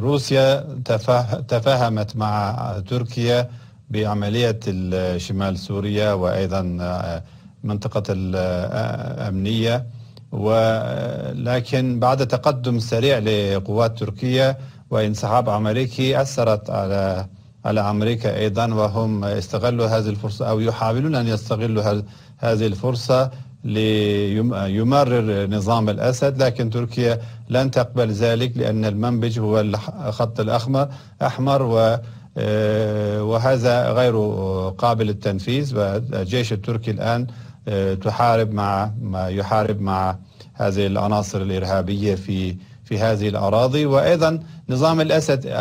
روسيا تفاهمت مع تركيا بعملية شمال سوريا وأيضا آه، منطقة الأمنية آه، ولكن آه، بعد تقدم سريع لقوات تركيا وانسحاب أمريكي أثرت على على أمريكا أيضا وهم استغلوا هذه الفرصة أو يحاولون أن يستغلوا هذه الفرصة ليمرر نظام الأسد لكن تركيا لن تقبل ذلك لأن المنبج هو الخط الأحمر أحمر و آه، وهذا غير قابل للتنفيذ والجيش التركي الآن آه، تحارب مع ما يحارب مع هذه العناصر الإرهابية في في هذه الأراضي وأيضا نظام الأسد آه،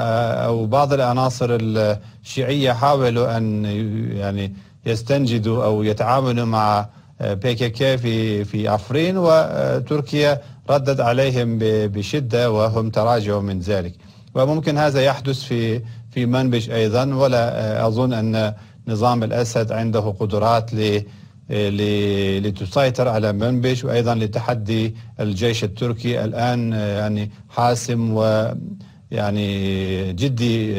أو بعض العناصر الشيعية حاولوا أن يعني يستنجدوا أو يتعاملوا مع كي في في عفرين وتركيا ردد عليهم بشده وهم تراجعوا من ذلك وممكن هذا يحدث في في منبج ايضا ولا اظن ان نظام الاسد عنده قدرات ل لتسيطر على منبج وايضا لتحدي الجيش التركي الان يعني حاسم ويعني جدي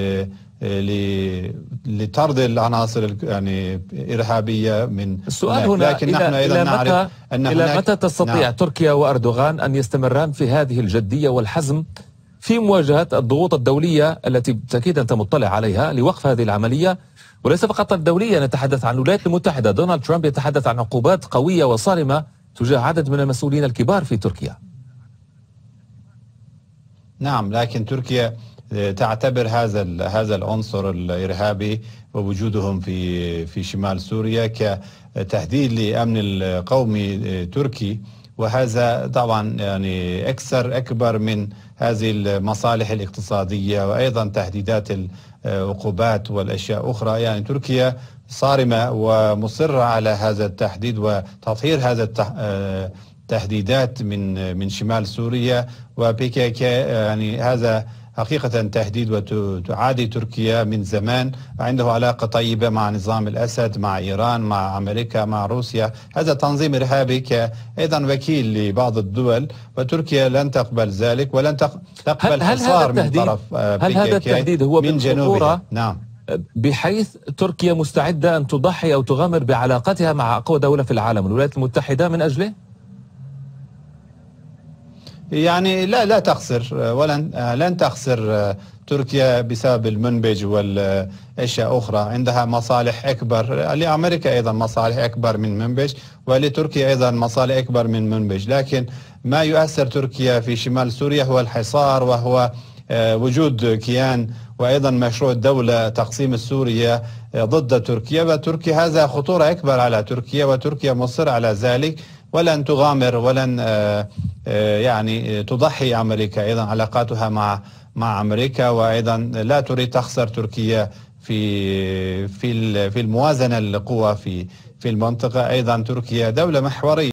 لطرد العناصر يعني إرهابية من السؤال هنا لكن إلى نحن إلى, متى أن إلى متى تستطيع نعم. تركيا وأردوغان أن يستمران في هذه الجدية والحزم في مواجهة الضغوط الدولية التي بالتأكيد أنت مطلع عليها لوقف هذه العملية وليس فقط الدولية نتحدث عن الولايات المتحدة دونالد ترامب يتحدث عن عقوبات قوية وصارمة تجاه عدد من المسؤولين الكبار في تركيا نعم لكن تركيا تعتبر هذا هذا العنصر الارهابي ووجودهم في في شمال سوريا كتهديد لامن القومي تركي وهذا طبعا يعني اكثر اكبر من هذه المصالح الاقتصاديه وايضا تهديدات العقوبات والاشياء اخرى يعني تركيا صارمه ومصره على هذا التحديد وتطهير هذا التح... آه، تهديدات من من شمال سوريا وبيكيكي يعني هذا حقيقة تهديد وتعادي تركيا من زمان عنده علاقة طيبة مع نظام الأسد مع إيران مع أمريكا مع روسيا هذا تنظيم إرهابي أيضا وكيل لبعض الدول وتركيا لن تقبل ذلك ولن تقبل حصار من طرف آه، هل هذا التهديد هو من جنوبها نعم بحيث تركيا مستعدة أن تضحي أو تغامر بعلاقتها مع أقوى دولة في العالم الولايات المتحدة من أجله؟ يعني لا لا تخسر ولن لن تخسر آه، تركيا بسبب المنبج والاشياء اخرى عندها مصالح اكبر لامريكا ايضا مصالح اكبر من منبج ولتركيا ايضا مصالح اكبر من منبج لكن ما يؤثر تركيا في شمال سوريا هو الحصار وهو آه، وجود كيان وايضا مشروع الدوله تقسيم سوريا آه، ضد تركيا وتركيا هذا خطوره اكبر على تركيا وتركيا مصر على ذلك ولن تغامر ولن آه، آه، يعني تضحي امريكا ايضا علاقاتها مع مع امريكا وايضا لا تريد تخسر تركيا في في في الموازنه القوى في في المنطقه ايضا تركيا دوله محوريه